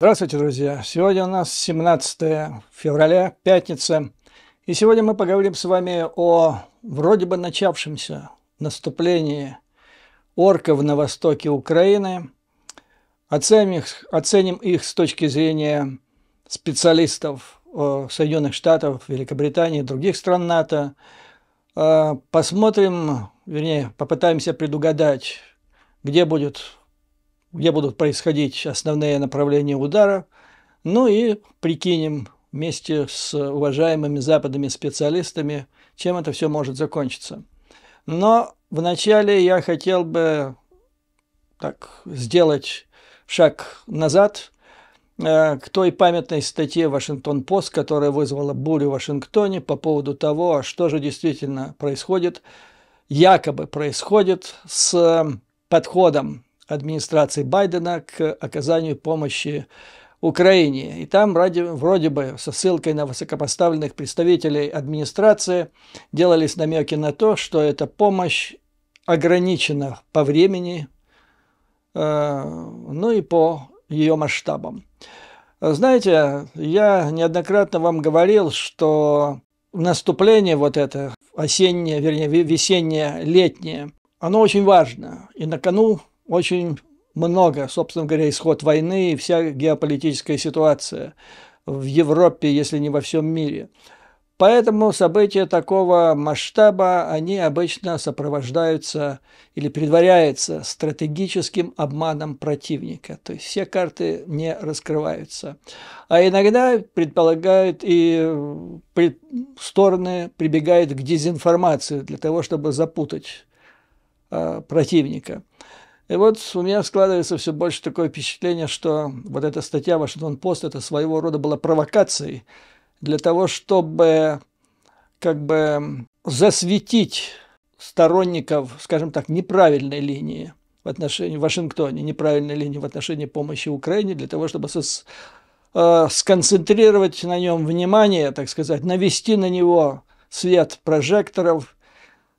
Здравствуйте, друзья! Сегодня у нас 17 февраля, пятница. И сегодня мы поговорим с вами о вроде бы начавшемся наступлении орков на востоке Украины. Оценим их, оценим их с точки зрения специалистов э, Соединенных Штатов, Великобритании, других стран НАТО. Э, посмотрим, вернее, попытаемся предугадать, где будет где будут происходить основные направления удара. Ну и прикинем вместе с уважаемыми западными специалистами, чем это все может закончиться. Но вначале я хотел бы так, сделать шаг назад э, к той памятной статье «Вашингтон-Пост», которая вызвала бурю в Вашингтоне по поводу того, что же действительно происходит, якобы происходит с подходом администрации Байдена к оказанию помощи Украине. И там ради, вроде бы со ссылкой на высокопоставленных представителей администрации делались намеки на то, что эта помощь ограничена по времени, э, ну и по ее масштабам. Знаете, я неоднократно вам говорил, что наступление вот это осеннее, вернее, весеннее, летнее, оно очень важно. И на кону очень много, собственно говоря, исход войны и вся геополитическая ситуация в Европе, если не во всем мире. Поэтому события такого масштаба, они обычно сопровождаются или предваряются стратегическим обманом противника. То есть все карты не раскрываются. А иногда предполагают и стороны прибегают к дезинформации для того, чтобы запутать а, противника. И вот у меня складывается все больше такое впечатление, что вот эта статья «Вашингтон-Пост» – это своего рода была провокацией для того, чтобы как бы засветить сторонников, скажем так, неправильной линии в отношении в Вашингтоне, неправильной линии в отношении помощи Украине, для того, чтобы сос, э, сконцентрировать на нем внимание, так сказать, навести на него свет прожекторов –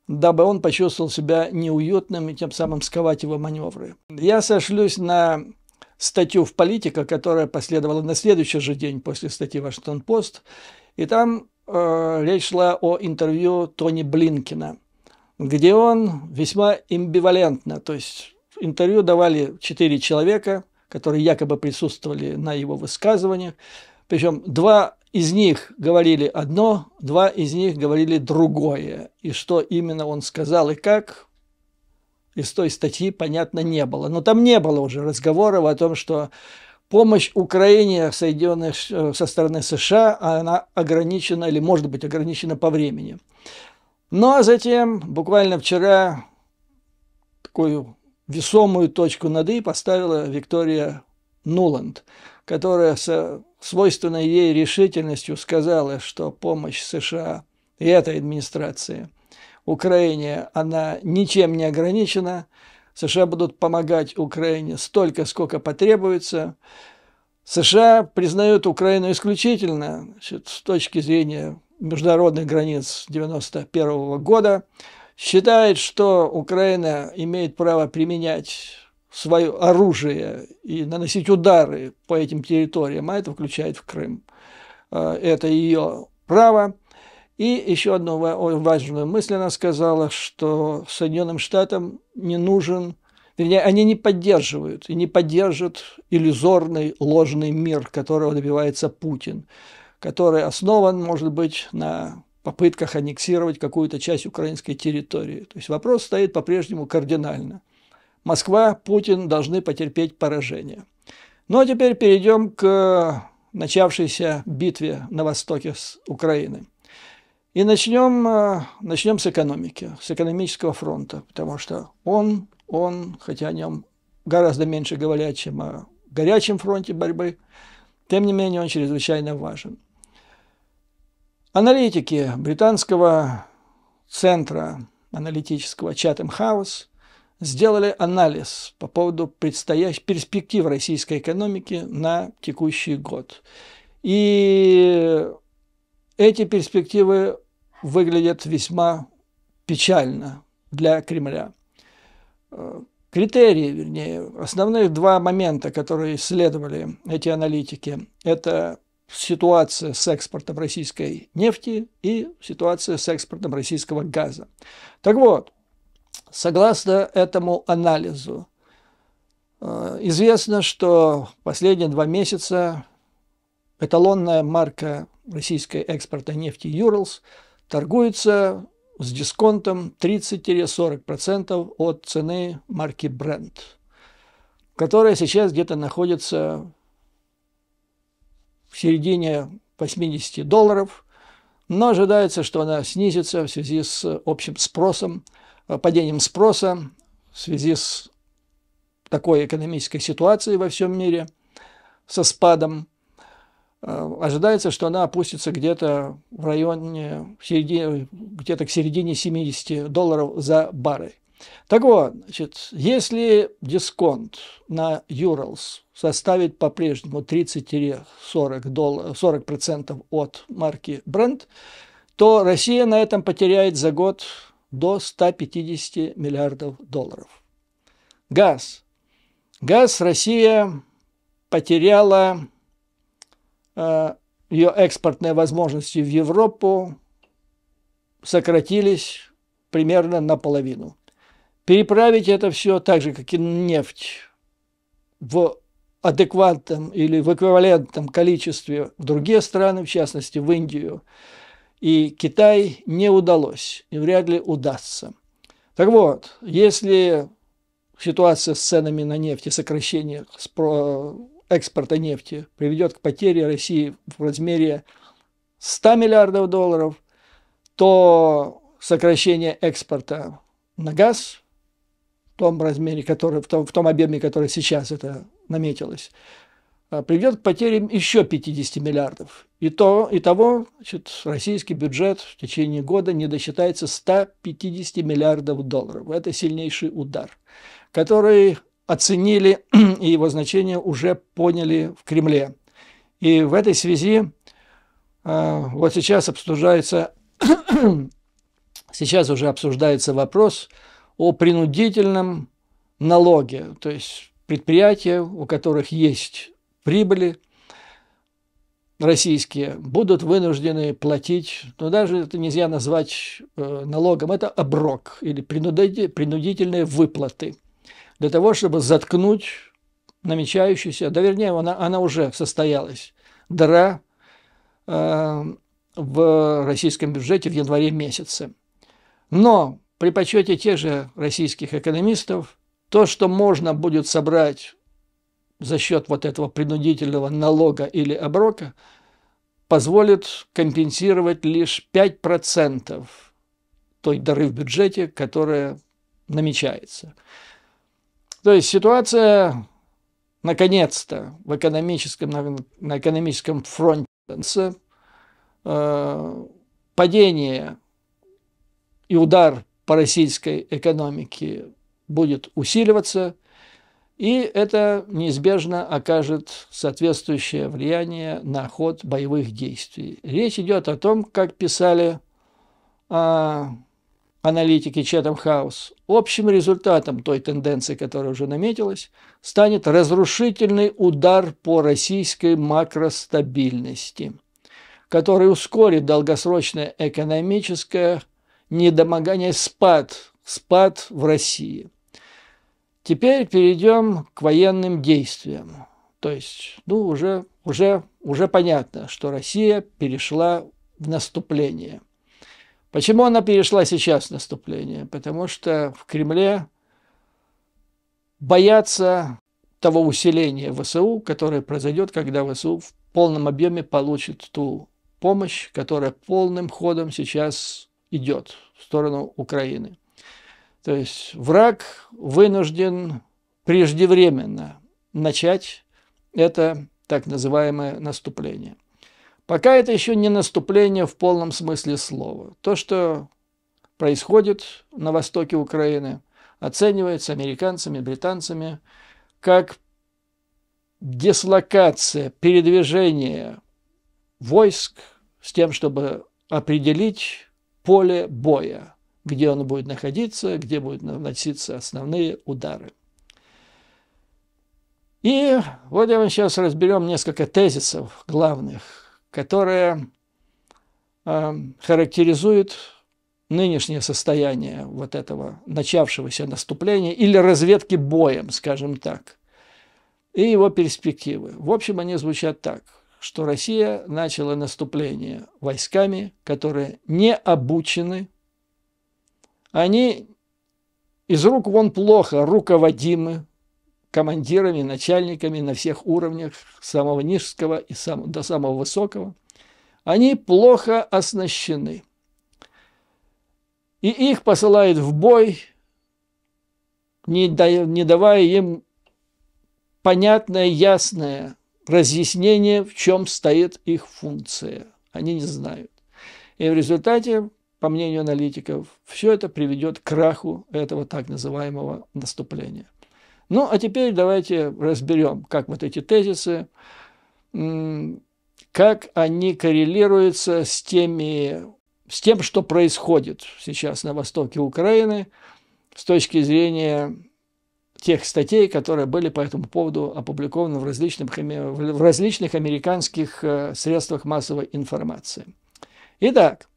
дабы он почувствовал себя неуютным и тем самым сковать его маневры. Я сошлюсь на статью в «Политика», которая последовала на следующий же день после статьи «Вашингтон-Пост», и там э, речь шла о интервью Тони Блинкина, где он весьма имбивалентно, то есть интервью давали четыре человека, которые якобы присутствовали на его высказываниях, причем два из них говорили одно, два из них говорили другое. И что именно он сказал и как, из той статьи понятно не было. Но там не было уже разговоров о том, что помощь Украине Соединенных, э, со стороны США, она ограничена или может быть ограничена по времени. Ну а затем, буквально вчера, такую весомую точку над «и» поставила Виктория Нуланд, которая свойственной ей решительностью сказала, что помощь США и этой администрации Украине, она ничем не ограничена. США будут помогать Украине столько, сколько потребуется. США признают Украину исключительно значит, с точки зрения международных границ 1991 года, считает, что Украина имеет право применять свое оружие и наносить удары по этим территориям, а это включает в Крым. Э, это ее право. И еще одну важную мысль она сказала, что Соединенным Штатам не нужен, вернее, они не поддерживают и не поддержат иллюзорный ложный мир, которого добивается Путин, который основан, может быть, на попытках аннексировать какую-то часть украинской территории. То есть вопрос стоит по-прежнему кардинально. Москва, Путин должны потерпеть поражение. Ну а теперь перейдем к начавшейся битве на востоке с Украины. И начнем, э, начнем с экономики, с экономического фронта, потому что он, он, хотя о нем гораздо меньше говорят, чем о горячем фронте борьбы, тем не менее он чрезвычайно важен. Аналитики британского центра аналитического Chatham House сделали анализ по поводу предстоящих перспектив российской экономики на текущий год. И эти перспективы выглядят весьма печально для Кремля. Критерии, вернее, основные два момента, которые исследовали эти аналитики, это ситуация с экспортом российской нефти и ситуация с экспортом российского газа. Так вот, Согласно этому анализу, э, известно, что последние два месяца эталонная марка российской экспорта нефти «Юрлс» торгуется с дисконтом 30-40% от цены марки Brent, которая сейчас где-то находится в середине 80 долларов, но ожидается, что она снизится в связи с общим спросом – Э, падением спроса в связи с такой экономической ситуацией во всем мире, со спадом, э, ожидается, что она опустится где-то в районе, где-то к середине 70 долларов за баррель. Так вот, значит, если дисконт на юралс составит по-прежнему 30-40% долларов, 40 от марки Brent, то Россия на этом потеряет за год до 150 миллиардов долларов. Газ. Газ Россия потеряла э, ее экспортные возможности в Европу сократились примерно наполовину. Переправить это все так же, как и нефть, в адекватном или в эквивалентном количестве в другие страны, в частности в Индию, и Китай не удалось, и вряд ли удастся. Так вот, если ситуация с ценами на нефть сокращение экспорта нефти приведет к потере России в размере 100 миллиардов долларов, то сокращение экспорта на газ в том размере, который, в том, в том объеме, который сейчас это наметилось, Э, приведет к потерям еще 50 миллиардов. И то, и того, значит, российский бюджет в течение года не досчитается 150 миллиардов долларов. Это сильнейший удар, который оценили и его значение уже поняли в Кремле. И в этой связи э, вот сейчас обсуждается, сейчас уже обсуждается вопрос о принудительном налоге, то есть предприятия, у которых есть прибыли российские будут вынуждены платить, но даже это нельзя назвать э, налогом, это оброк или принудительные выплаты для того, чтобы заткнуть намечающуюся, да вернее, она, она уже состоялась, дыра э, в российском бюджете в январе месяце. Но при почете тех же российских экономистов, то, что можно будет собрать за счет вот этого принудительного налога или оброка позволит компенсировать лишь 5% той дыры в бюджете, которая намечается. То есть ситуация, наконец-то, в экономическом, на, на экономическом фронте э, падение и удар по российской экономике будет усиливаться – и это неизбежно окажет соответствующее влияние на ход боевых действий. Речь идет о том, как писали а, аналитики Четом Хаус, общим результатом той тенденции, которая уже наметилась, станет разрушительный удар по российской макростабильности, который ускорит долгосрочное экономическое недомогание, спад, спад в России – Теперь перейдем к военным действиям. То есть, ну, уже, уже, уже понятно, что Россия перешла в наступление. Почему она перешла сейчас в наступление? Потому что в Кремле боятся того усиления ВСУ, которое произойдет, когда ВСУ в полном объеме получит ту помощь, которая полным ходом сейчас идет в сторону Украины. То есть враг вынужден преждевременно начать это так называемое наступление. Пока это еще не наступление в полном смысле слова. То, что происходит на востоке Украины, оценивается американцами, британцами как дислокация, передвижение войск с тем, чтобы определить поле боя где он будет находиться, где будут наноситься основные удары. И вот я вам сейчас разберем несколько тезисов главных, которые э, характеризуют нынешнее состояние вот этого начавшегося наступления или разведки боем, скажем так, и его перспективы. В общем, они звучат так, что Россия начала наступление войсками, которые не обучены они из рук вон плохо руководимы командирами, начальниками на всех уровнях, с самого низкого и сам, до самого высокого. Они плохо оснащены. И их посылают в бой, не, дая, не давая им понятное, ясное разъяснение, в чем стоит их функция. Они не знают. И в результате по мнению аналитиков, все это приведет к краху этого так называемого наступления. Ну, а теперь давайте разберем, как вот эти тезисы, как они коррелируются с, теми, с тем, что происходит сейчас на востоке Украины с точки зрения тех статей, которые были по этому поводу опубликованы в различных, в различных американских э, средствах массовой информации. Итак,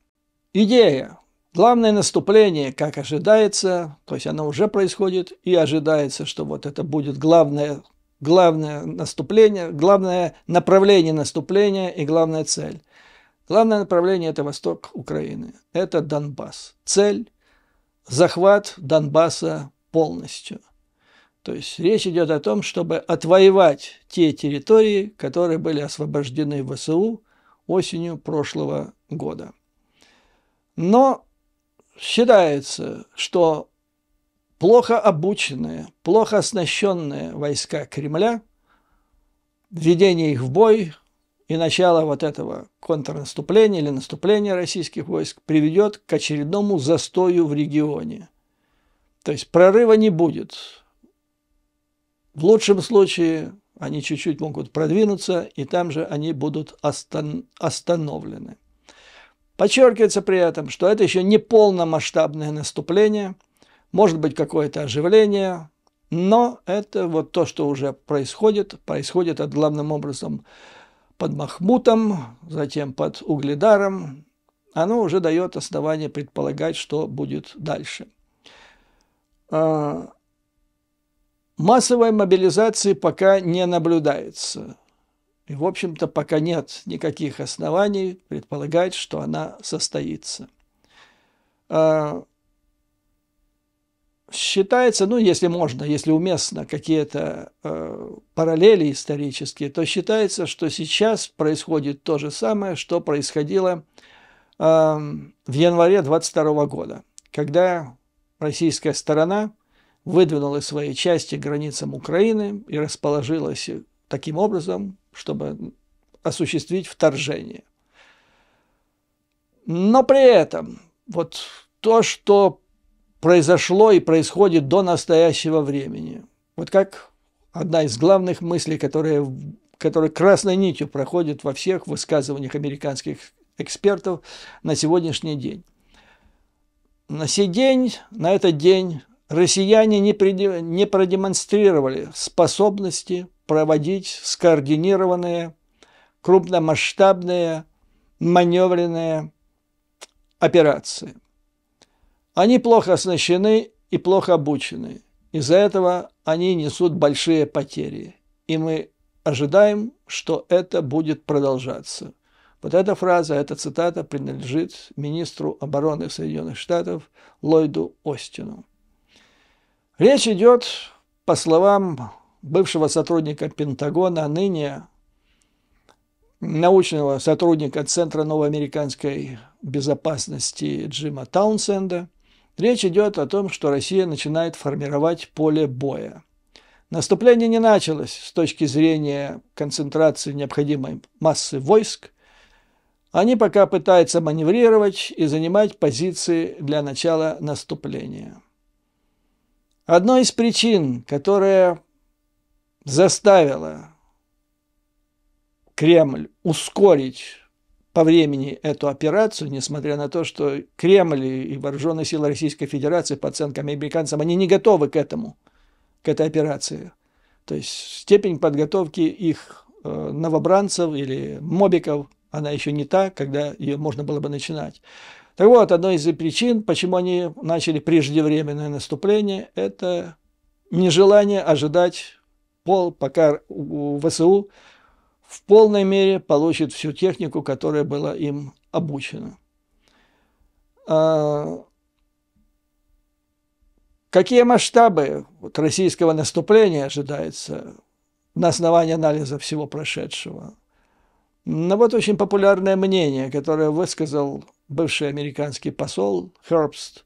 Идея. Главное наступление, как ожидается, то есть оно уже происходит, и ожидается, что вот это будет главное, главное наступление, главное направление наступления и главная цель. Главное направление – это восток Украины, это Донбасс. Цель – захват Донбасса полностью. То есть речь идет о том, чтобы отвоевать те территории, которые были освобождены в ВСУ осенью прошлого года. Но считается, что плохо обученные, плохо оснащенные войска Кремля, введение их в бой и начало вот этого контрнаступления или наступления российских войск приведет к очередному застою в регионе. То есть прорыва не будет. В лучшем случае они чуть-чуть могут продвинуться, и там же они будут остан- остановлены. Подчеркивается при этом, что это еще не полномасштабное наступление, может быть какое-то оживление, но это вот то, что уже происходит. Происходит от главным образом под Махмутом, затем под Угледаром. Оно уже дает основание предполагать, что будет дальше. А, массовой мобилизации пока не наблюдается. И, в общем-то, пока нет никаких оснований предполагать, что она состоится. А, считается, ну, если можно, если уместно какие-то э, параллели исторические, то считается, что сейчас происходит то же самое, что происходило э, в январе 22 года, когда российская сторона выдвинула свои части границам Украины и расположилась таким образом, чтобы осуществить вторжение. Но при этом вот то, что произошло и происходит до настоящего времени, вот как одна из главных мыслей, которая, которая красной нитью проходит во всех высказываниях американских экспертов на сегодняшний день. На сей день, на этот день россияне не, не продемонстрировали способности проводить скоординированные, крупномасштабные маневренные операции. Они плохо оснащены и плохо обучены. Из-за этого они несут большие потери. И мы ожидаем, что это будет продолжаться. Вот эта фраза, эта цитата принадлежит министру обороны Соединенных Штатов Ллойду Остину. Речь идет, по словам бывшего сотрудника Пентагона, ныне научного сотрудника Центра новоамериканской безопасности Джима Таунсенда, речь идет о том, что Россия начинает формировать поле боя. Наступление не началось с точки зрения концентрации необходимой массы войск. Они пока пытаются маневрировать и занимать позиции для начала наступления. Одной из причин, которая заставила Кремль ускорить по времени эту операцию, несмотря на то, что Кремль и вооруженные силы Российской Федерации, по оценкам американцам, они не готовы к этому, к этой операции. То есть степень подготовки их э, новобранцев или мобиков, она еще не та, когда ее можно было бы начинать. Так вот, одной из причин, почему они начали преждевременное наступление, это нежелание ожидать пол, пока ВСУ в полной мере получит всю технику, которая была им обучена. А... Какие масштабы вот, российского наступления ожидаются на основании анализа всего прошедшего? Ну вот очень популярное мнение, которое высказал бывший американский посол Хербст,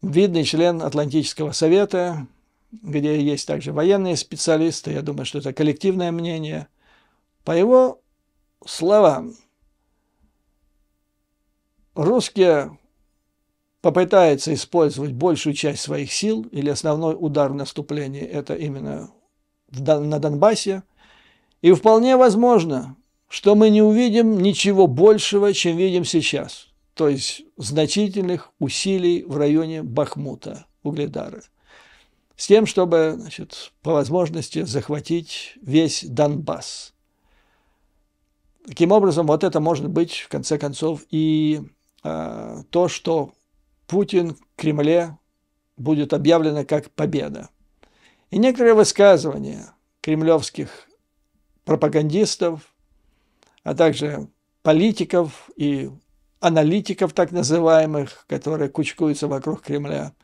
видный член Атлантического совета, где есть также военные специалисты, я думаю, что это коллективное мнение, по его словам, русские попытаются использовать большую часть своих сил, или основной удар в наступлении – это именно на Донбассе, и вполне возможно, что мы не увидим ничего большего, чем видим сейчас, то есть значительных усилий в районе Бахмута, Угледара – с тем, чтобы значит, по возможности захватить весь Донбасс. Таким образом, вот это может быть, в конце концов, и э, то, что Путин, Кремле будет объявлено как победа. И некоторые высказывания кремлевских пропагандистов, а также политиков и аналитиков так называемых, которые кучкуются вокруг Кремля,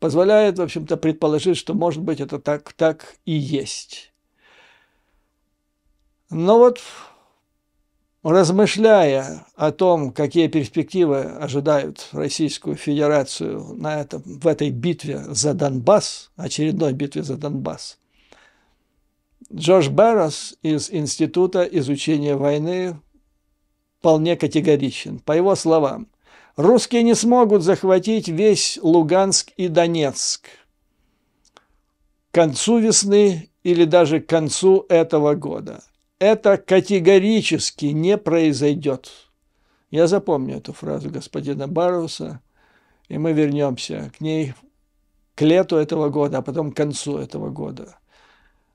позволяет, в общем-то, предположить, что, может быть, это так, так и есть. Но вот размышляя о том, какие перспективы ожидают Российскую Федерацию на этом, в этой битве за Донбасс, очередной битве за Донбасс, Джордж Беррос из Института изучения войны вполне категоричен. По его словам – Русские не смогут захватить весь Луганск и Донецк к концу весны или даже к концу этого года. Это категорически не произойдет. Я запомню эту фразу господина Баруса, и мы вернемся к ней к лету этого года, а потом к концу этого года.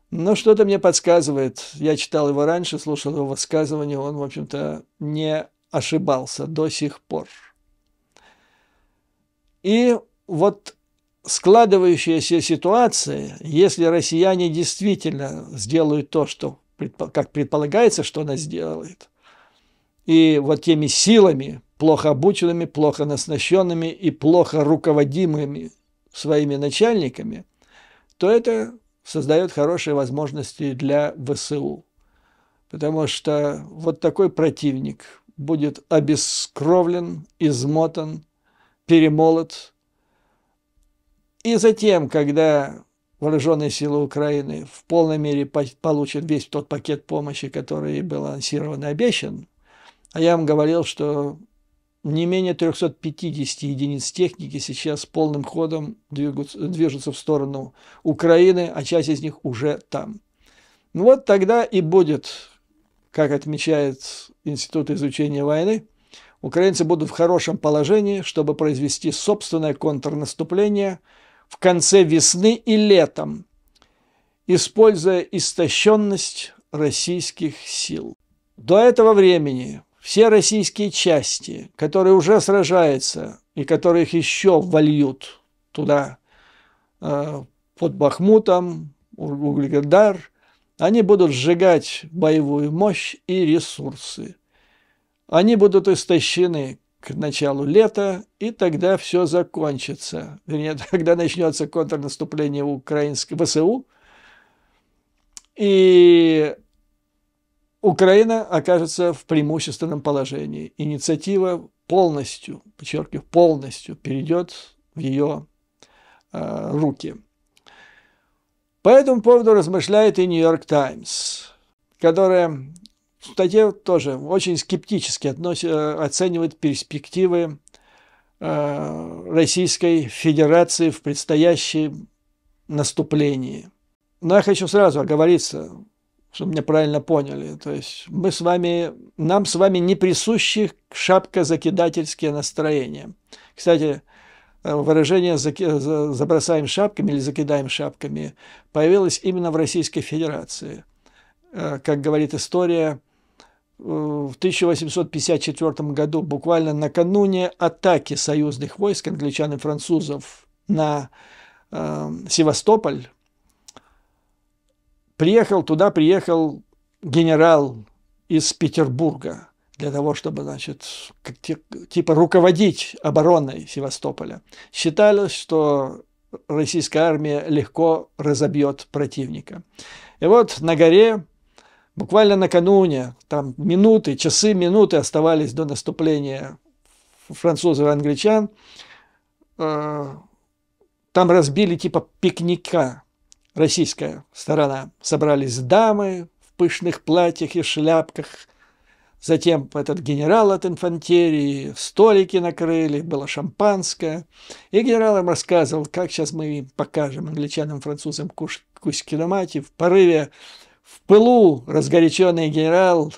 Но что-то мне подсказывает, я читал его раньше, слушал его высказывания, он, в общем-то, не ошибался до сих пор. И вот складывающаяся ситуация, если россияне действительно сделают то, что, как предполагается, что она сделает, и вот теми силами, плохо обученными, плохо оснащенными и плохо руководимыми своими начальниками, то это создает хорошие возможности для ВСУ. Потому что вот такой противник будет обескровлен, измотан, перемолот. И затем, когда вооруженные силы Украины в полной мере получат весь тот пакет помощи, который был анонсирован и обещан, а я вам говорил, что не менее 350 единиц техники сейчас полным ходом двигаются, движутся в сторону Украины, а часть из них уже там. Ну вот тогда и будет, как отмечает Институт изучения войны, украинцы будут в хорошем положении, чтобы произвести собственное контрнаступление в конце весны и летом, используя истощенность российских сил. До этого времени все российские части, которые уже сражаются и которых еще вольют туда э, под Бахмутом, Углегдар, они будут сжигать боевую мощь и ресурсы – они будут истощены к началу лета, и тогда все закончится. Вернее, тогда начнется контрнаступление украинской ВСУ, и Украина окажется в преимущественном положении. Инициатива полностью, подчеркиваю, полностью перейдет в ее э, а, руки. По этому поводу размышляет и Нью-Йорк Таймс, которая статье тоже очень скептически относит, э, оценивает перспективы э, Российской Федерации в предстоящем наступлении. Но я хочу сразу оговориться, чтобы меня правильно поняли. То есть мы с вами, нам с вами не присущи шапкозакидательские настроения. Кстати, э, выражение «забросаем шапками» или «закидаем шапками» появилось именно в Российской Федерации. Как говорит история – в 1854 году, буквально накануне атаки союзных войск англичан и французов на э, Севастополь, приехал туда, приехал генерал из Петербурга для того, чтобы, значит, типа руководить обороной Севастополя. Считалось, что российская армия легко разобьет противника. И вот на горе Буквально накануне, там минуты, часы, минуты оставались до наступления французов и англичан. Э, там разбили типа пикника российская сторона. Собрались дамы в пышных платьях и шляпках. Затем этот генерал от инфантерии, столики накрыли, было шампанское. И генерал им рассказывал, как сейчас мы им покажем англичанам, французам куш, кусь в порыве в пылу разгоряченный генерал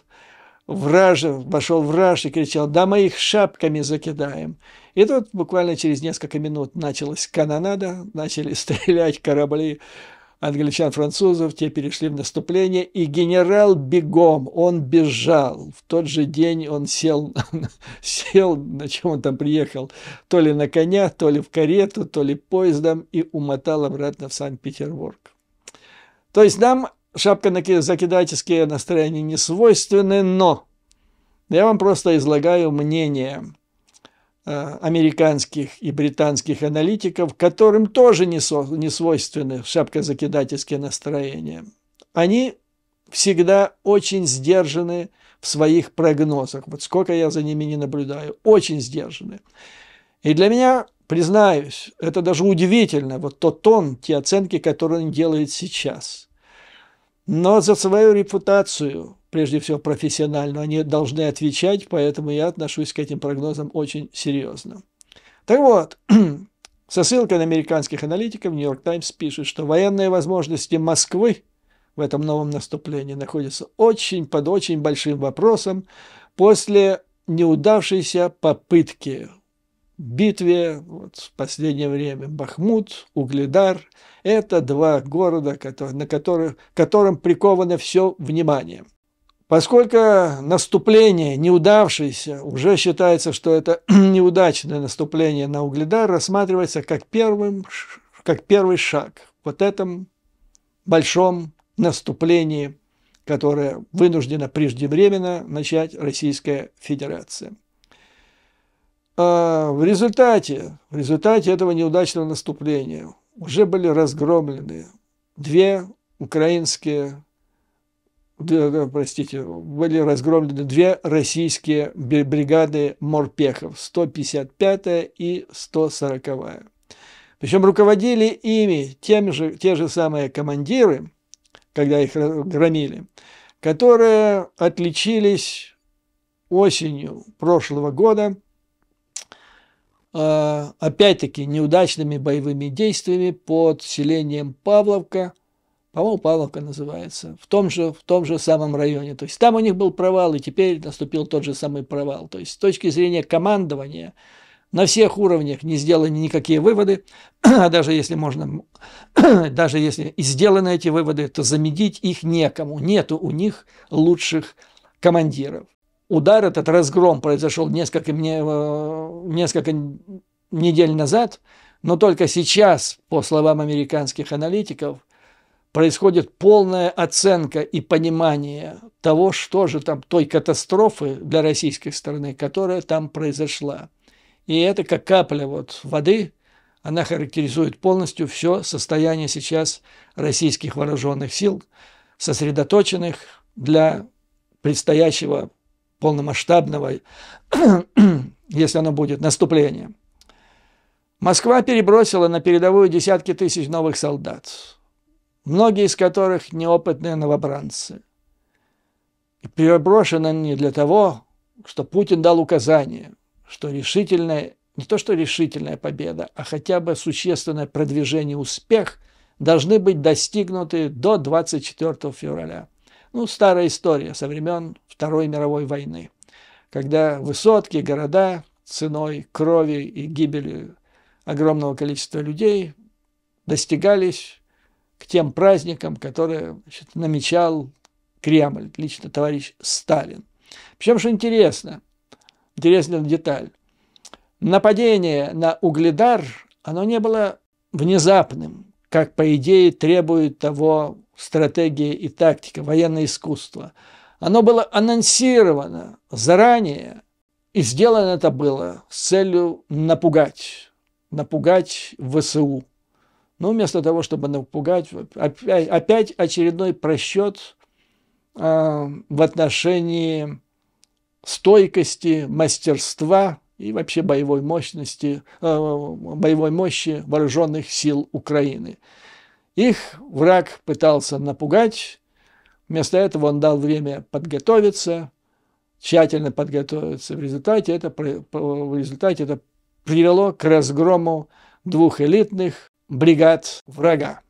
вражев, вошел в и кричал «Да мы их шапками закидаем!» И тут буквально через несколько минут началась канонада, начали стрелять корабли англичан-французов, те перешли в наступление, и генерал бегом, он бежал. В тот же день он сел, сел, на чем он там приехал, то ли на коня, то ли в карету, то ли поездом, и умотал обратно в Санкт-Петербург. То есть нам шапка за закидательские настроения не свойственны, но я вам просто излагаю мнение э, американских и британских аналитиков, которым тоже не, со, не свойственны шапкозакидательские настроения. Они всегда очень сдержаны в своих прогнозах. Вот сколько я за ними не наблюдаю, очень сдержаны. И для меня, признаюсь, это даже удивительно, вот тот тон, те оценки, которые он делает сейчас – но за свою репутацию, прежде всего профессиональную, они должны отвечать, поэтому я отношусь к этим прогнозам очень серьезно. Так вот, со ссылкой на американских аналитиков Нью-Йорк Таймс пишет, что военные возможности Москвы в этом новом наступлении находятся очень под очень большим вопросом после неудавшейся попытки битве вот, в последнее время Бахмут, Угледар – это два города, которые, на которые которым приковано все внимание. Поскольку наступление неудавшееся, уже считается, что это неудачное наступление на Угледар, рассматривается как, первым, как первый шаг в вот этом большом наступлении, которое вынуждено преждевременно начать Российская Федерация. А, в результате, в результате этого неудачного наступления уже были разгромлены две украинские, простите, были разгромлены две российские бригады морпехов, 155 и 140-я. Причем руководили ими теми же, те же самые командиры, когда их громили, которые отличились осенью прошлого года – а, опять-таки неудачными боевыми действиями под селением Павловка, по-моему, Павловка называется, в том, же, в том же самом районе. То есть там у них был провал, и теперь наступил тот же самый провал. То есть с точки зрения командования на всех уровнях не сделаны никакие выводы, а даже если можно, даже если и сделаны эти выводы, то замедить их некому. Нету у них лучших командиров удар, этот разгром произошел несколько, э, несколько недель назад, но только сейчас, по словам американских аналитиков, происходит полная оценка и понимание того, что же там, той катастрофы для российской стороны, которая там произошла. И это как капля вот воды, она характеризует полностью все состояние сейчас российских вооруженных сил, сосредоточенных для предстоящего полномасштабного, если оно будет, наступление. Москва перебросила на передовую десятки тысяч новых солдат, многие из которых неопытные новобранцы. И переброшены они для того, что Путин дал указание, что решительная, не то что решительная победа, а хотя бы существенное продвижение успех должны быть достигнуты до 24 февраля. Ну, старая история со времен Второй мировой войны, когда высотки, города ценой крови и гибели огромного количества людей достигались к тем праздникам, которые значит, намечал Кремль, лично товарищ Сталин. Причем, что интересно, интересная деталь, нападение на Угледар, оно не было внезапным, как, по идее, требует того стратегия и тактика, военное искусство – оно было анонсировано заранее, и сделано это было с целью напугать, напугать ВСУ. Но ну, вместо того, чтобы напугать, опять, опять очередной просчет э, в отношении стойкости, мастерства и вообще боевой мощности, э, боевой мощи вооруженных сил Украины. Их враг пытался напугать, Вместо этого он дал время подготовиться, тщательно подготовиться. В результате это, в результате это привело к разгрому двух элитных бригад врага.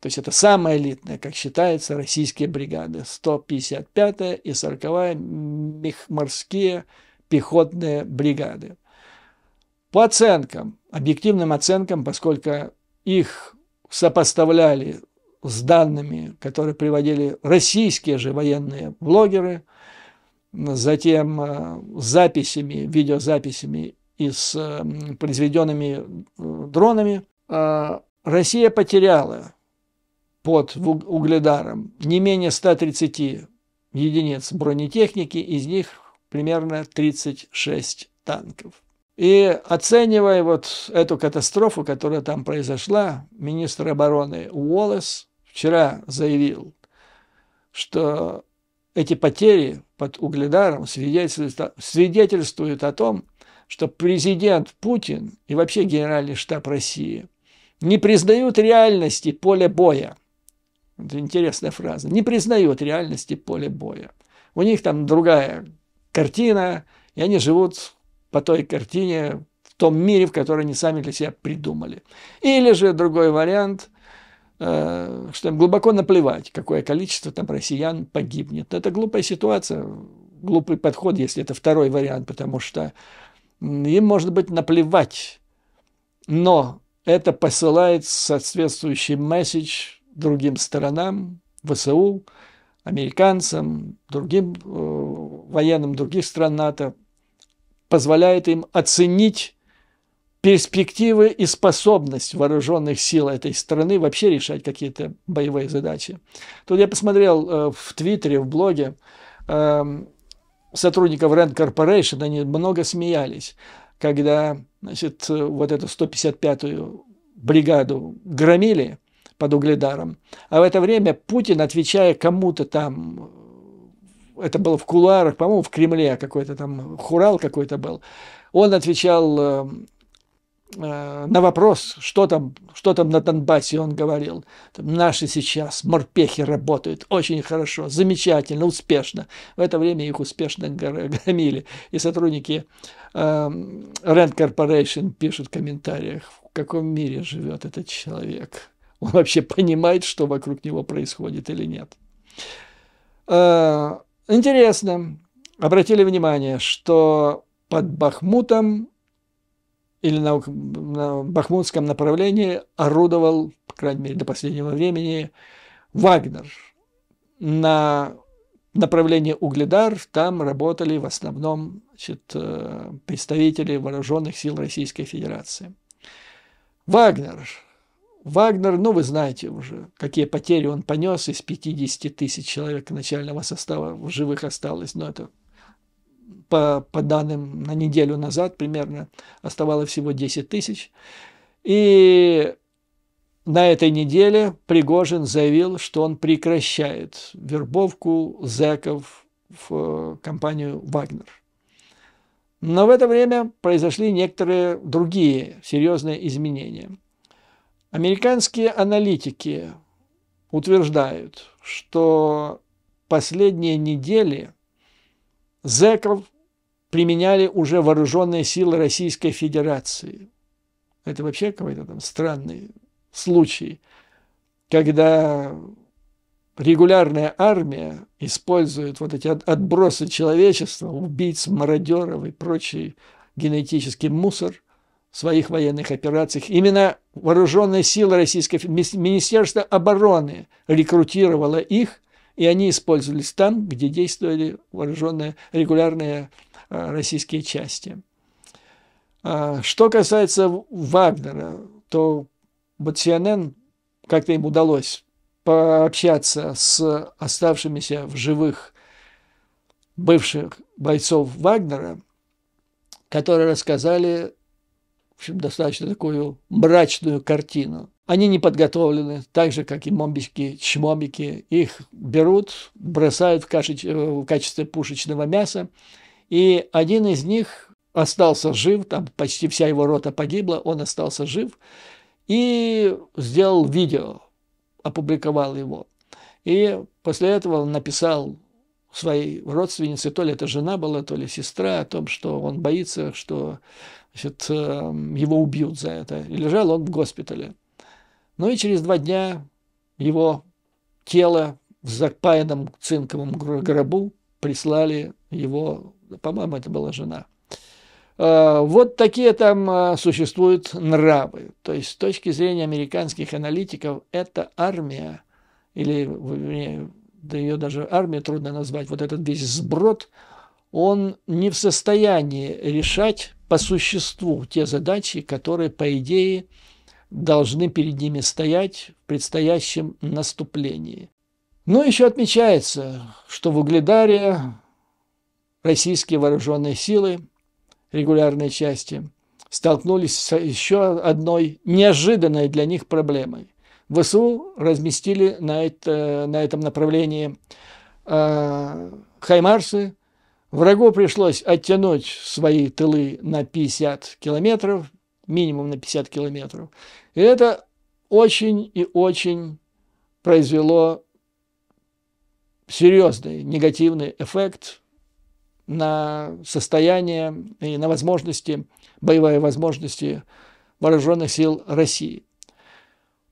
То есть это самая элитная, как считается, российские бригады. 155-я и 40-я морские пехотные бригады. По оценкам, объективным оценкам, поскольку их сопоставляли с данными, которые приводили российские же военные блогеры, затем э, записями, видеозаписями и с э, произведенными э, дронами, а, Россия потеряла под угледаром не менее 130 единиц бронетехники, из них примерно 36 танков. И оценивая вот эту катастрофу, которая там произошла, министр обороны Уоллес вчера заявил, что эти потери под угледаром свидетельствуют, о том, что президент Путин и вообще генеральный штаб России не признают реальности поля боя. Это интересная фраза. Не признают реальности поля боя. У них там другая картина, и они живут по той картине, в том мире, в который они сами для себя придумали. Или же другой вариант – Э, что им глубоко наплевать, какое количество там россиян погибнет. Это глупая ситуация, глупый подход, если это второй вариант, потому что им может быть наплевать, но это посылает соответствующий месседж другим сторонам, ВСУ, американцам, другим э, военным других стран НАТО, позволяет им оценить перспективы и способность вооруженных сил этой страны вообще решать какие-то боевые задачи. Тут я посмотрел э, в Твиттере, в блоге, эм, сотрудников Rand Corporation, они много смеялись, когда значит, вот эту 155-ю бригаду громили под Угледаром, а в это время Путин, отвечая кому-то там, это было в кулуарах, по-моему, в Кремле какой-то там хурал какой-то был, он отвечал э, Э, на вопрос, что там, что там на Донбассе, он говорил, наши сейчас, морпехи работают очень хорошо, замечательно, успешно. В это время их успешно громили. И сотрудники э, Rand Corporation пишут в комментариях, в каком мире живет этот человек. Он вообще понимает, что вокруг него происходит или нет. Э, интересно, обратили внимание, что под Бахмутом или на, на бахмутском направлении орудовал, по крайней мере, до последнего времени, Вагнер. На направлении Угледар там работали в основном значит, э, представители вооруженных сил Российской Федерации. Вагнер. Вагнер, ну вы знаете уже, какие потери он понес, из 50 тысяч человек начального состава в живых осталось, но это по, по данным на неделю назад примерно оставалось всего 10 тысяч. И на этой неделе Пригожин заявил, что он прекращает вербовку зэков в э, компанию «Вагнер». Но в это время произошли некоторые другие серьезные изменения. Американские аналитики утверждают, что последние недели – Зеков применяли уже вооруженные силы Российской Федерации. Это вообще какой-то там странный случай, когда регулярная армия использует вот эти отбросы человечества, убийц, мародеров и прочий генетический мусор в своих военных операциях. Именно вооруженные силы Российской Министерства обороны рекрутировало их – и они использовались там, где действовали вооруженные регулярные а, российские части. А, что касается Вагнера, то Батсианен как-то им удалось пообщаться с оставшимися в живых бывших бойцов Вагнера, которые рассказали, в общем, достаточно такую мрачную картину они не подготовлены, так же, как и момбички, чмомики. Их берут, бросают в, кашеч... Э, в качестве пушечного мяса. И один из них остался жив, там почти вся его рота погибла, он остался жив и сделал видео, опубликовал его. И после этого он написал своей родственнице, то ли это жена была, то ли сестра, о том, что он боится, что значит, эм, его убьют за это. И лежал он в госпитале. Ну и через два дня его тело в запаянном цинковом гробу прислали его, по-моему, это была жена. А, вот такие там а, существуют нравы. То есть с точки зрения американских аналитиков, это армия, или да ее даже армия трудно назвать, вот этот весь сброд, он не в состоянии решать по существу те задачи, которые, по идее, должны перед ними стоять в предстоящем наступлении. Но еще отмечается, что в Угледаре российские вооруженные силы регулярной части столкнулись с еще одной неожиданной для них проблемой. ВСУ разместили на, это, на этом направлении э, хаймарсы. Врагу пришлось оттянуть свои тылы на 50 километров, минимум на 50 километров. И это очень и очень произвело серьезный негативный эффект на состояние и на возможности, боевые возможности вооруженных сил России.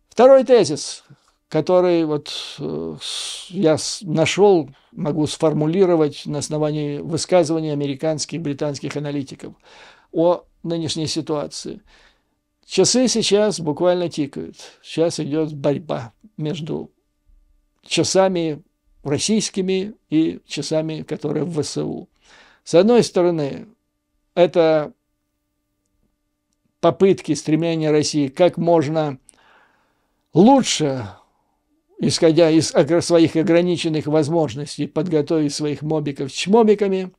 Второй тезис, который вот э, я нашел, могу сформулировать на основании высказываний американских, и британских аналитиков о нынешней ситуации. Часы сейчас буквально тикают. Сейчас идет борьба между часами российскими и часами, которые в ВСУ. С одной стороны, это попытки, стремления России как можно лучше, исходя из своих ограниченных возможностей, подготовить своих мобиков с чмобиками,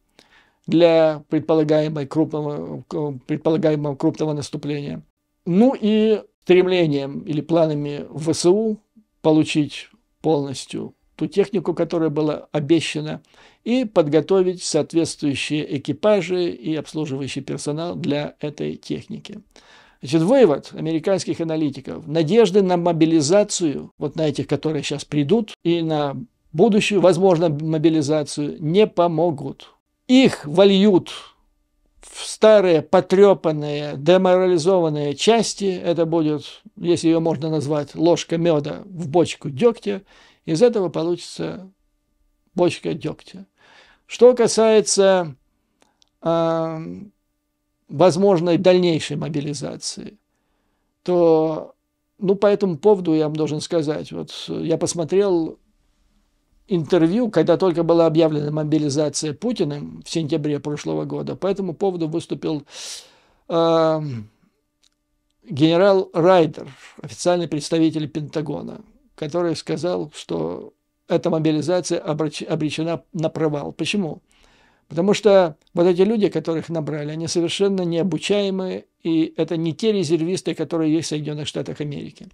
для предполагаемой крупного, предполагаемого крупного наступления. Ну и стремлением или планами ВСУ получить полностью ту технику, которая была обещана, и подготовить соответствующие экипажи и обслуживающий персонал для этой техники. Значит, вывод американских аналитиков. Надежды на мобилизацию, вот на этих, которые сейчас придут, и на будущую, возможно, мобилизацию, не помогут их вольют в старые, потрепанные, деморализованные части. Это будет, если ее можно назвать, ложка меда в бочку дегтя. Из этого получится бочка дегтя. Что касается э, возможной дальнейшей мобилизации, то ну, по этому поводу я вам должен сказать, вот я посмотрел интервью, когда только была объявлена мобилизация Путина в сентябре прошлого года. По этому поводу выступил э, генерал Райдер, официальный представитель Пентагона, который сказал, что эта мобилизация обречена на провал. Почему? Потому что вот эти люди, которых набрали, они совершенно необучаемые, и это не те резервисты, которые есть в Соединенных Штатах Америки.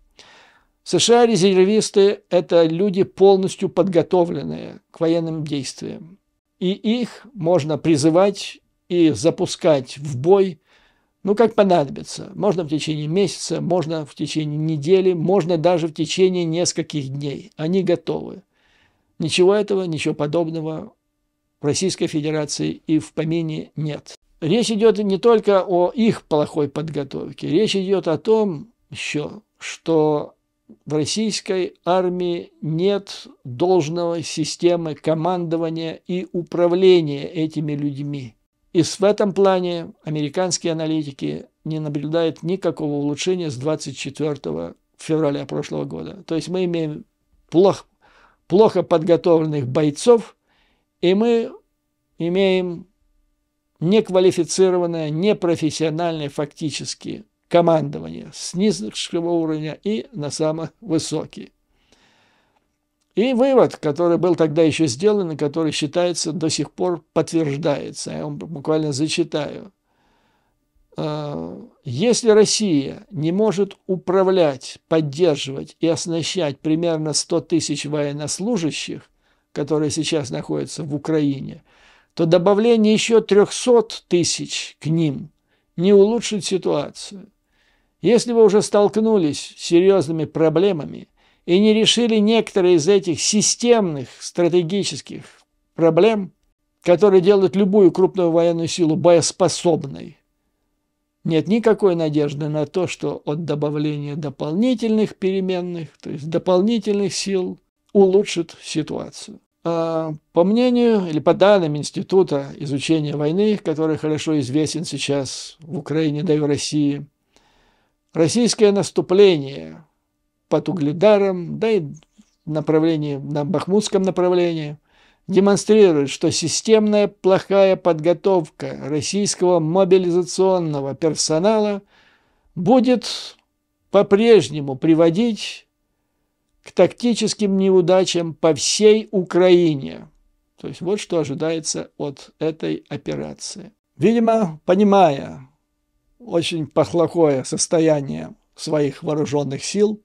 США резервисты – это люди, полностью подготовленные к военным действиям. И их можно призывать и запускать в бой, ну, как понадобится. Можно в течение месяца, можно в течение недели, можно даже в течение нескольких дней. Они готовы. Ничего этого, ничего подобного в Российской Федерации и в помине нет. Речь идет не только о их плохой подготовке, речь идет о том еще, что в российской армии нет должного системы командования и управления этими людьми. И в этом плане американские аналитики не наблюдают никакого улучшения с 24 февраля прошлого года. То есть мы имеем плохо, плохо подготовленных бойцов, и мы имеем неквалифицированное, непрофессиональное фактически командования с низшего уровня и на самых высокие. И вывод, который был тогда еще сделан, и который считается до сих пор подтверждается, я вам буквально зачитаю. А, Если Россия не может управлять, поддерживать и оснащать примерно 100 тысяч военнослужащих, которые сейчас находятся в Украине, то добавление еще 300 тысяч к ним не улучшит ситуацию. Если вы уже столкнулись с серьезными проблемами и не решили некоторые из этих системных стратегических проблем, которые делают любую крупную военную силу боеспособной, нет никакой надежды на то, что от добавления дополнительных переменных, то есть дополнительных сил, улучшит ситуацию. А по мнению или по данным Института изучения войны, который хорошо известен сейчас в Украине, да и в России – Российское наступление под Угледаром, да и направлении, на бахмутском направлении, демонстрирует, что системная плохая подготовка российского мобилизационного персонала будет по-прежнему приводить к тактическим неудачам по всей Украине. То есть вот что ожидается от этой операции. Видимо, понимая очень плохое состояние своих вооруженных сил,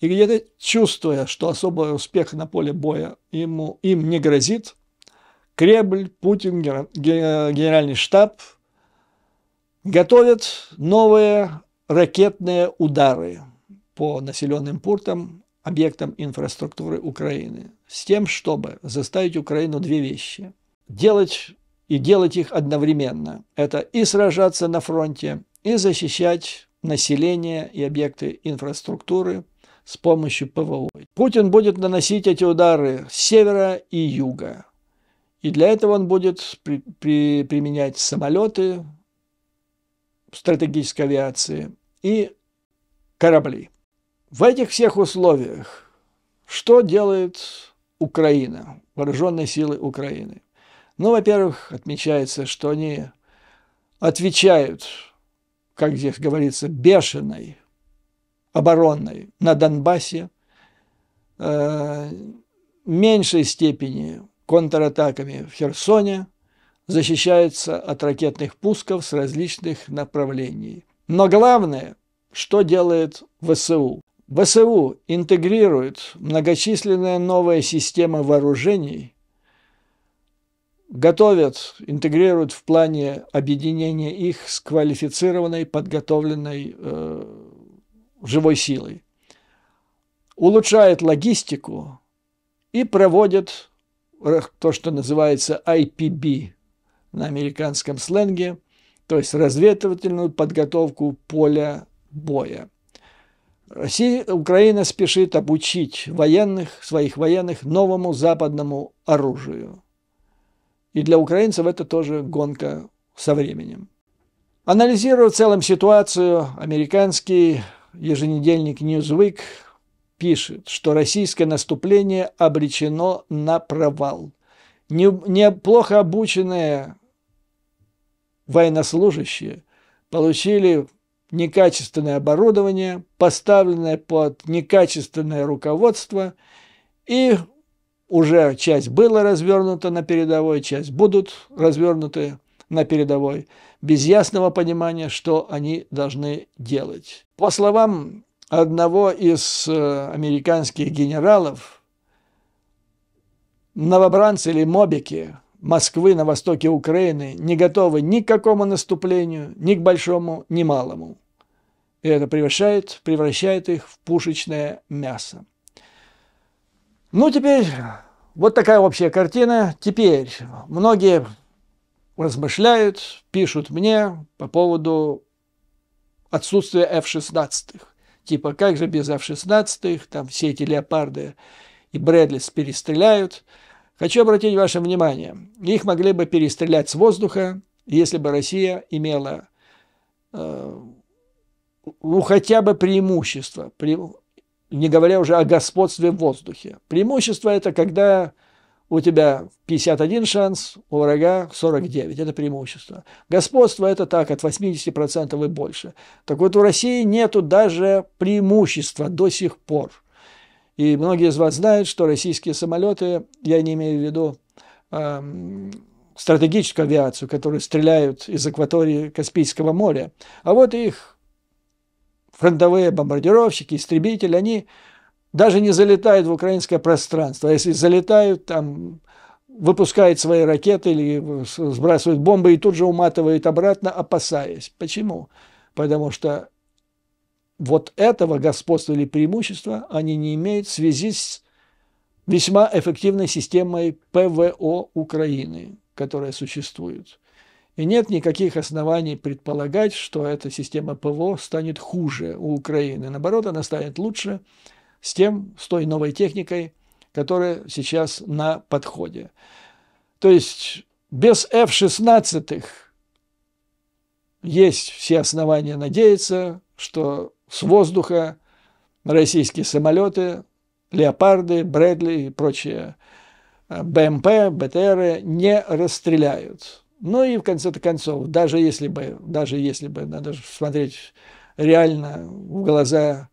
и где-то чувствуя, что особого успеха на поле боя ему, им не грозит, Кремль, Путин, генеральный штаб готовят новые ракетные удары по населенным пунктам, объектам инфраструктуры Украины, с тем, чтобы заставить Украину две вещи. Делать и делать их одновременно. Это и сражаться на фронте, и защищать население и объекты инфраструктуры с помощью ПВО. Путин будет наносить эти удары с севера и юга. И для этого он будет при, при, применять самолеты стратегической авиации и корабли. В этих всех условиях что делает Украина, вооруженные силы Украины? Ну, во-первых, отмечается, что они отвечают, как здесь говорится, бешеной оборонной на Донбассе, э, меньшей степени контратаками в Херсоне, защищаются от ракетных пусков с различных направлений. Но главное, что делает ВСУ? ВСУ интегрирует многочисленные новые системы вооружений – готовят, интегрируют в плане объединения их с квалифицированной, подготовленной э, живой силой, улучшает логистику и проводит то, что называется IPB на американском сленге, то есть разведывательную подготовку поля боя. Россия, Украина спешит обучить военных, своих военных новому западному оружию. И для украинцев это тоже гонка со временем. Анализируя в целом ситуацию, американский еженедельник Newsweek пишет, что российское наступление обречено на провал. Неплохо обученные военнослужащие получили некачественное оборудование, поставленное под некачественное руководство, и уже часть была развернута на передовой, часть будут развернуты на передовой, без ясного понимания, что они должны делать. По словам одного из э, американских генералов, новобранцы или мобики Москвы на востоке Украины не готовы ни к какому наступлению, ни к большому, ни малому. И это превращает, превращает их в пушечное мясо. Ну, теперь вот такая общая картина. Теперь многие размышляют, пишут мне по поводу отсутствия F-16. Типа, как же без F-16, там все эти леопарды и Брэдлис перестреляют. Хочу обратить ваше внимание, их могли бы перестрелять с воздуха, если бы Россия имела э, ну, хотя бы преимущество, при, не говоря уже о господстве в воздухе. Преимущество это когда у тебя 51 шанс, у врага 49. Это преимущество. Господство это так, от 80% и больше. Так вот, у России нету даже преимущества до сих пор. И многие из вас знают, что российские самолеты, я не имею в виду э, стратегическую авиацию, которые стреляют из акватории Каспийского моря, а вот их фронтовые бомбардировщики, истребители, они даже не залетают в украинское пространство. А если залетают, там выпускают свои ракеты или сбрасывают бомбы и тут же уматывают обратно, опасаясь. Почему? Потому что вот этого господства или преимущества они не имеют в связи с весьма эффективной системой ПВО Украины, которая существует. И нет никаких оснований предполагать, что эта система ПВО станет хуже у Украины. Наоборот, она станет лучше с тем, с той новой техникой, которая сейчас на подходе. То есть без F-16 есть все основания надеяться, что с воздуха российские самолеты, леопарды, Брэдли и прочие БМП, э, БТРы эм не расстреляют. Ну и в конце-то концов, даже если бы, даже если бы, надо же смотреть реально в глаза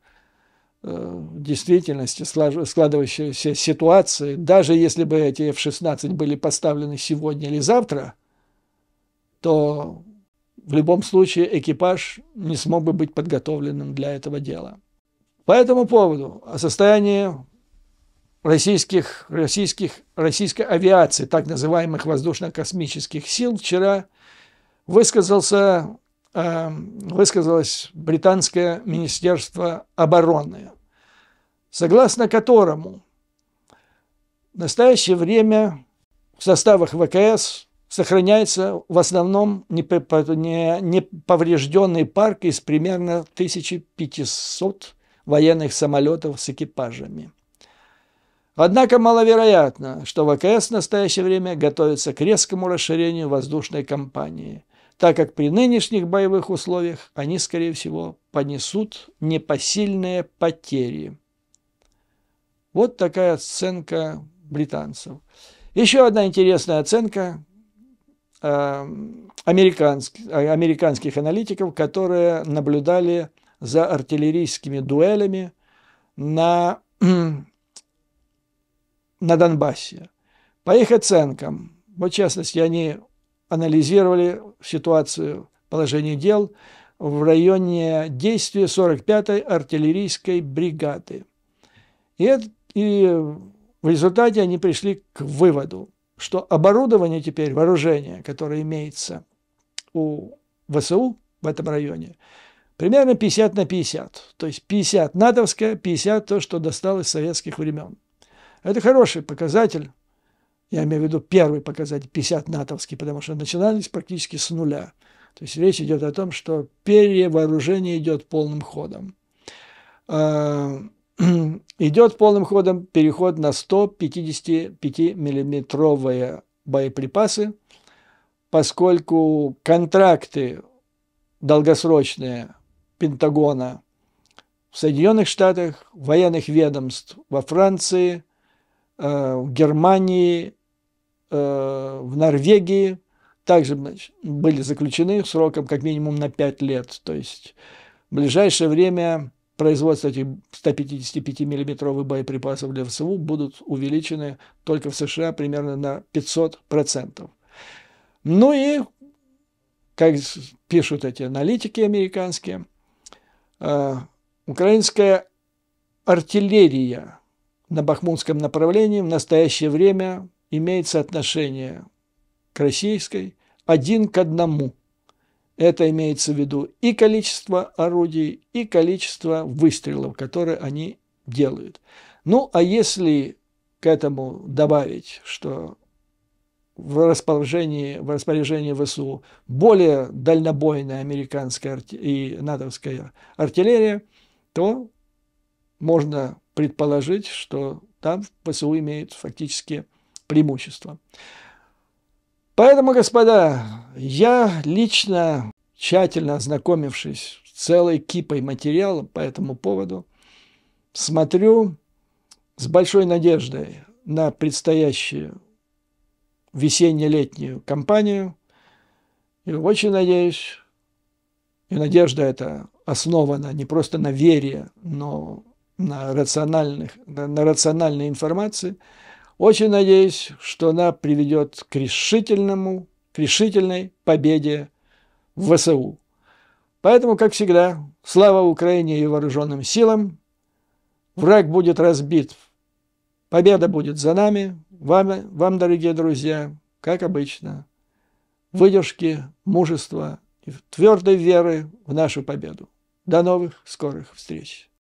э, действительности, складывающейся ситуации, даже если бы эти F-16 были поставлены сегодня или завтра, то в любом случае экипаж не смог бы быть подготовленным для этого дела. По этому поводу о состоянии российских, российских, российской авиации, так называемых воздушно-космических сил, вчера высказался, э, высказалось британское Министерство обороны, согласно которому в настоящее время в составах ВКС сохраняется в основном неповрежденный парк из примерно 1500 военных самолетов с экипажами – Однако маловероятно, что ВКС в настоящее время готовится к резкому расширению воздушной кампании, так как при нынешних боевых условиях они, скорее всего, понесут непосильные потери. Вот такая оценка британцев. Еще одна интересная оценка э, американских, э, американских аналитиков, которые наблюдали за артиллерийскими дуэлями на э, на Донбассе. По их оценкам, в частности, они анализировали ситуацию, положение дел в районе действия 45-й артиллерийской бригады. И, это, и в результате они пришли к выводу, что оборудование теперь, вооружение, которое имеется у ВСУ в этом районе, примерно 50 на 50. То есть 50 натовское, 50 то, что досталось советских времен. Это хороший показатель. Я имею в виду первый показатель, 50 натовский, потому что начинались практически с нуля. То есть речь идет о том, что перевооружение идет полным ходом. А, идет полным ходом переход на 155-миллиметровые боеприпасы, поскольку контракты долгосрочные Пентагона в Соединенных Штатах, военных ведомств во Франции, Э, в Германии, э, в Норвегии также были заключены сроком как минимум на 5 лет. То есть в ближайшее время производство этих 155-миллиметровых боеприпасов для ВСУ будут увеличены только в США примерно на 500%. Ну и, как пишут эти аналитики американские, э, украинская артиллерия – на бахмутском направлении в настоящее время имеет соотношение к российской один к одному. Это имеется в виду и количество орудий, и количество выстрелов, которые они делают. Ну, а если к этому добавить, что в распоряжении в распоряжении ВСУ более дальнобойная американская и натовская артиллерия, то можно предположить, что там ПСУ имеет фактически преимущество. Поэтому, господа, я лично, тщательно ознакомившись с целой кипой материала по этому поводу, смотрю с большой надеждой на предстоящую весенне-летнюю кампанию. И очень надеюсь, и надежда эта основана не просто на вере, но на, рациональных, на рациональной информации. Очень надеюсь, что она приведет к, решительному, к решительной победе в ВСУ. Поэтому, как всегда, слава Украине и вооруженным силам. Враг будет разбит. Победа будет за нами. Вам, вам дорогие друзья, как обычно, выдержки, мужества и твердой веры в нашу победу. До новых скорых встреч!